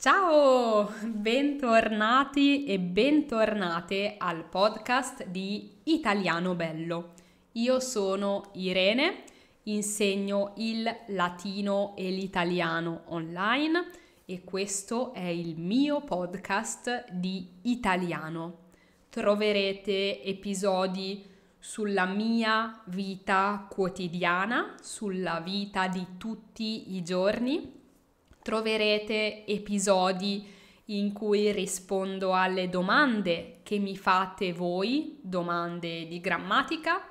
Ciao, bentornati e bentornate al podcast di Italiano Bello. Io sono Irene, insegno il latino e l'italiano online e questo è il mio podcast di italiano. Troverete episodi sulla mia vita quotidiana, sulla vita di tutti i giorni troverete episodi in cui rispondo alle domande che mi fate voi, domande di grammatica,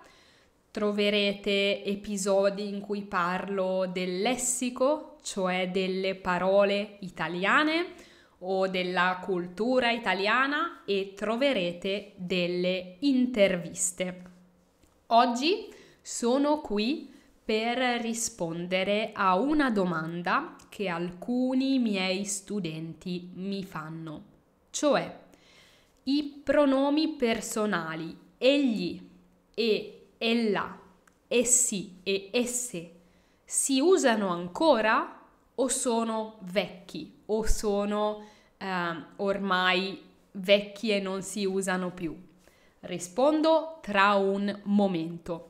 troverete episodi in cui parlo del lessico, cioè delle parole italiane o della cultura italiana e troverete delle interviste. Oggi sono qui per rispondere a una domanda che alcuni miei studenti mi fanno, cioè i pronomi personali egli, e, ella, essi e esse si usano ancora o sono vecchi o sono eh, ormai vecchi e non si usano più? Rispondo tra un momento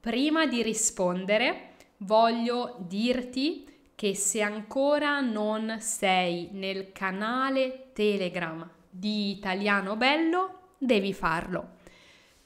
prima di rispondere voglio dirti che se ancora non sei nel canale Telegram di Italiano Bello, devi farlo,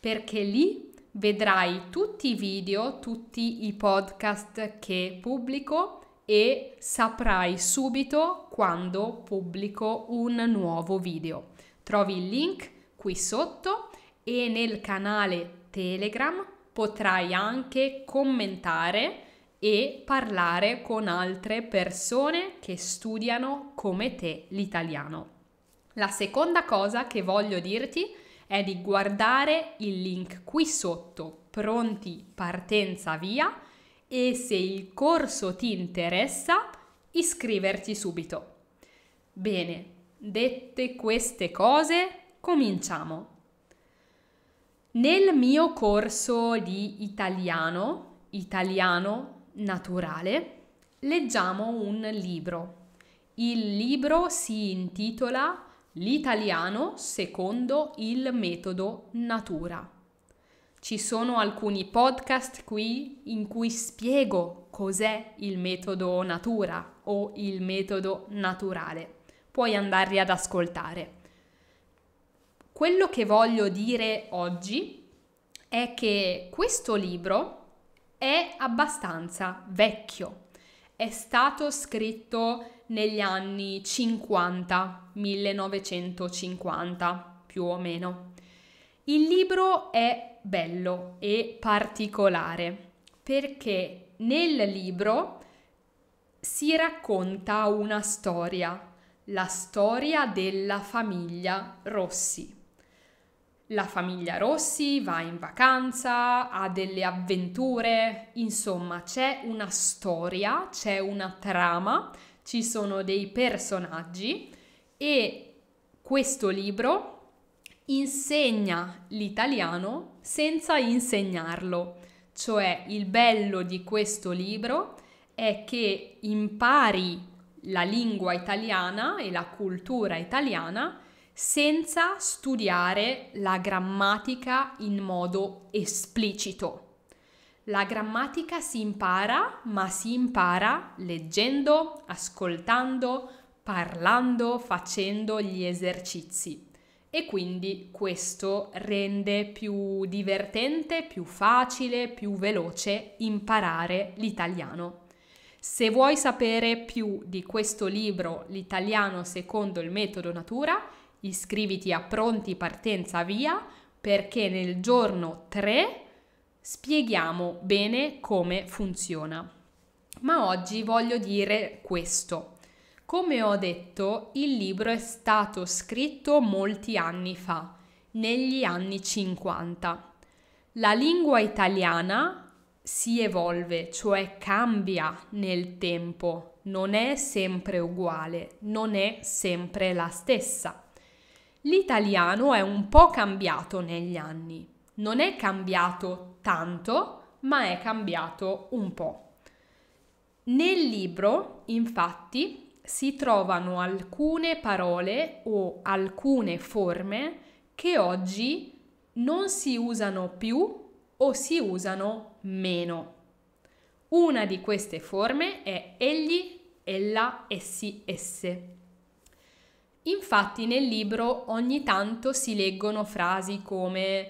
perché lì vedrai tutti i video, tutti i podcast che pubblico e saprai subito quando pubblico un nuovo video. Trovi il link qui sotto e nel canale Telegram potrai anche commentare e parlare con altre persone che studiano come te l'italiano. La seconda cosa che voglio dirti è di guardare il link qui sotto, pronti, partenza, via, e se il corso ti interessa, iscriverti subito. Bene, dette queste cose, cominciamo. Nel mio corso di italiano, italiano naturale, leggiamo un libro. Il libro si intitola L'italiano secondo il metodo natura. Ci sono alcuni podcast qui in cui spiego cos'è il metodo natura o il metodo naturale. Puoi andarli ad ascoltare. Quello che voglio dire oggi è che questo libro è abbastanza vecchio. È stato scritto negli anni 50, 1950 più o meno. Il libro è bello e particolare perché nel libro si racconta una storia, la storia della famiglia Rossi la famiglia Rossi va in vacanza, ha delle avventure, insomma c'è una storia, c'è una trama, ci sono dei personaggi e questo libro insegna l'italiano senza insegnarlo. Cioè il bello di questo libro è che impari la lingua italiana e la cultura italiana senza studiare la grammatica in modo esplicito. La grammatica si impara, ma si impara leggendo, ascoltando, parlando, facendo gli esercizi. E quindi questo rende più divertente, più facile, più veloce imparare l'italiano. Se vuoi sapere più di questo libro, L'italiano secondo il metodo natura, iscriviti a Pronti Partenza Via perché nel giorno 3 spieghiamo bene come funziona. Ma oggi voglio dire questo. Come ho detto, il libro è stato scritto molti anni fa, negli anni 50. La lingua italiana si evolve, cioè cambia nel tempo, non è sempre uguale, non è sempre la stessa. L'italiano è un po' cambiato negli anni. Non è cambiato tanto, ma è cambiato un po'. Nel libro, infatti, si trovano alcune parole o alcune forme che oggi non si usano più o si usano meno. Una di queste forme è egli, ella, essi, esse. Infatti nel libro ogni tanto si leggono frasi come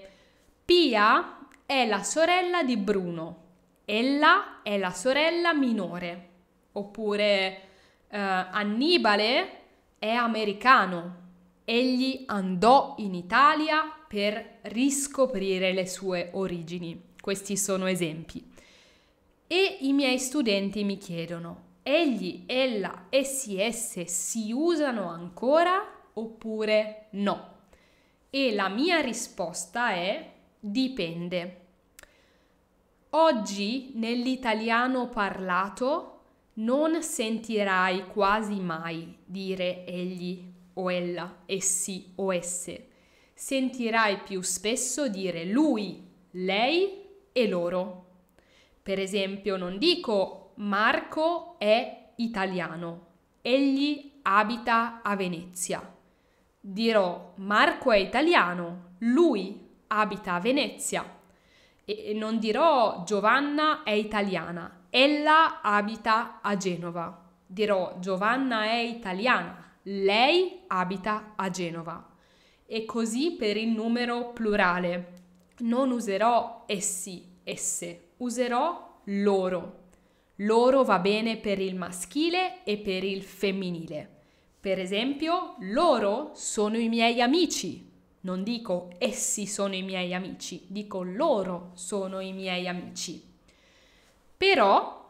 Pia è la sorella di Bruno, ella è la sorella minore, oppure eh, Annibale è americano, egli andò in Italia per riscoprire le sue origini. Questi sono esempi. E i miei studenti mi chiedono, egli, ella, essi, esse si usano ancora oppure no? E la mia risposta è dipende. Oggi nell'italiano parlato non sentirai quasi mai dire egli o ella, essi o esse. Sentirai più spesso dire lui, lei e loro. Per esempio non dico Marco è italiano. Egli abita a Venezia. Dirò Marco è italiano, lui abita a Venezia. E non dirò Giovanna è italiana, ella abita a Genova. Dirò Giovanna è italiana, lei abita a Genova. E così per il numero plurale. Non userò essi, esse, userò loro. Loro va bene per il maschile e per il femminile. Per esempio, loro sono i miei amici. Non dico essi sono i miei amici, dico loro sono i miei amici. Però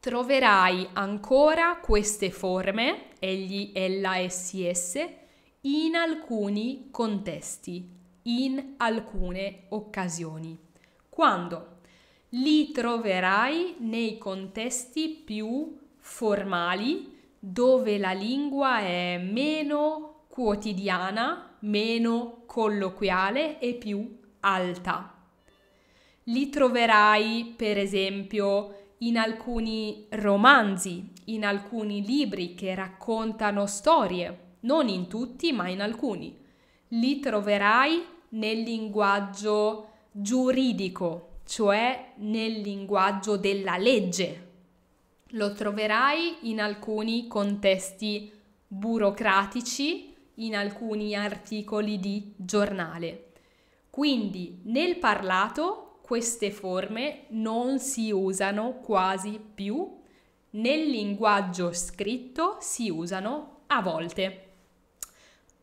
troverai ancora queste forme, egli, ella, essi, esse, in alcuni contesti, in alcune occasioni. Quando? li troverai nei contesti più formali dove la lingua è meno quotidiana, meno colloquiale e più alta. Li troverai per esempio in alcuni romanzi, in alcuni libri che raccontano storie, non in tutti ma in alcuni. Li troverai nel linguaggio giuridico, cioè nel linguaggio della legge. Lo troverai in alcuni contesti burocratici, in alcuni articoli di giornale. Quindi nel parlato queste forme non si usano quasi più, nel linguaggio scritto si usano a volte.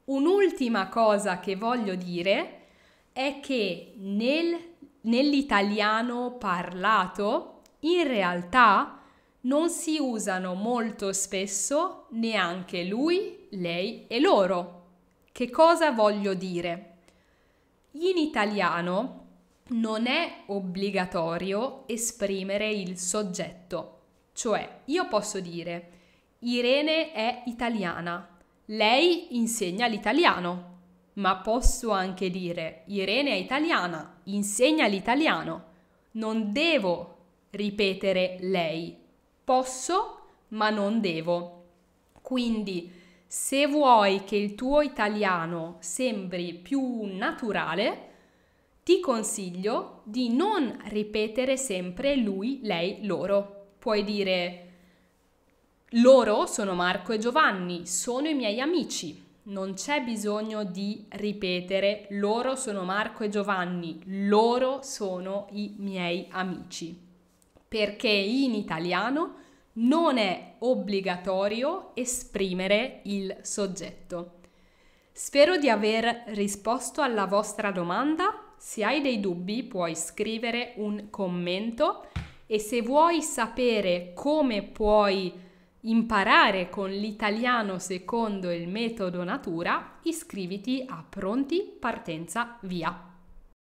Un'ultima cosa che voglio dire è che nel nell'italiano parlato in realtà non si usano molto spesso neanche lui, lei e loro. Che cosa voglio dire? In italiano non è obbligatorio esprimere il soggetto, cioè io posso dire Irene è italiana, lei insegna l'italiano, ma posso anche dire Irene è italiana, insegna l'italiano. Non devo ripetere lei. Posso, ma non devo. Quindi, se vuoi che il tuo italiano sembri più naturale, ti consiglio di non ripetere sempre lui, lei, loro. Puoi dire loro sono Marco e Giovanni, sono i miei amici non c'è bisogno di ripetere loro sono Marco e Giovanni, loro sono i miei amici, perché in italiano non è obbligatorio esprimere il soggetto. Spero di aver risposto alla vostra domanda, se hai dei dubbi puoi scrivere un commento e se vuoi sapere come puoi imparare con l'italiano secondo il metodo natura, iscriviti a Pronti Partenza Via.